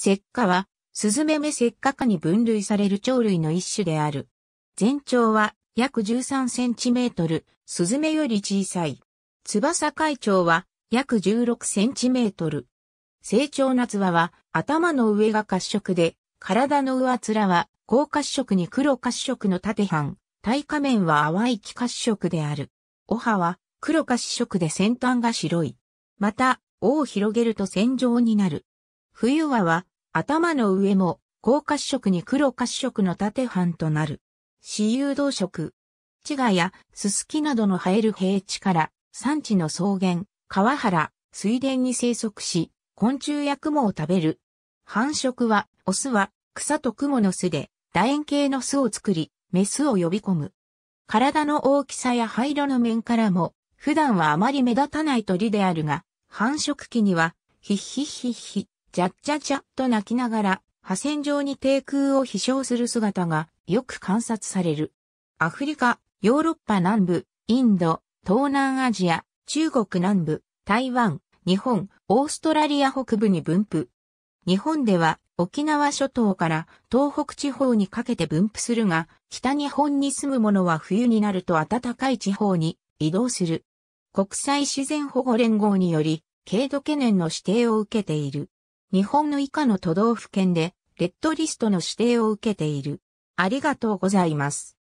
石化は、スズメメ石化化に分類される鳥類の一種である。全長は約13センチメートル、スズメより小さい。翼海長は約16センチメートル。成長なつわは頭の上が褐色で、体の上つらは高褐色に黒褐色の縦半、体下面は淡い気褐色である。お葉は黒褐色で先端が白い。また、尾を広げると線状になる。冬はは、頭の上も、高褐色に黒褐色の縦半となる。私有動植。地賀やススキなどの生える平地から山地の草原、川原、水田に生息し、昆虫や雲を食べる。繁殖は、オスは草と雲の巣で楕円形の巣を作り、メスを呼び込む。体の大きさや灰色の面からも、普段はあまり目立たない鳥であるが、繁殖期には、ヒッヒッヒッヒ、じゃっちゃちゃと泣きながら、破線上に低空を飛翔する姿がよく観察される。アフリカ、ヨーロッパ南部、インド、東南アジア、中国南部、台湾、日本、オーストラリア北部に分布。日本では沖縄諸島から東北地方にかけて分布するが、北日本に住むものは冬になると暖かい地方に移動する。国際自然保護連合により、軽度懸念の指定を受けている。日本の以下の都道府県でレッドリストの指定を受けている。ありがとうございます。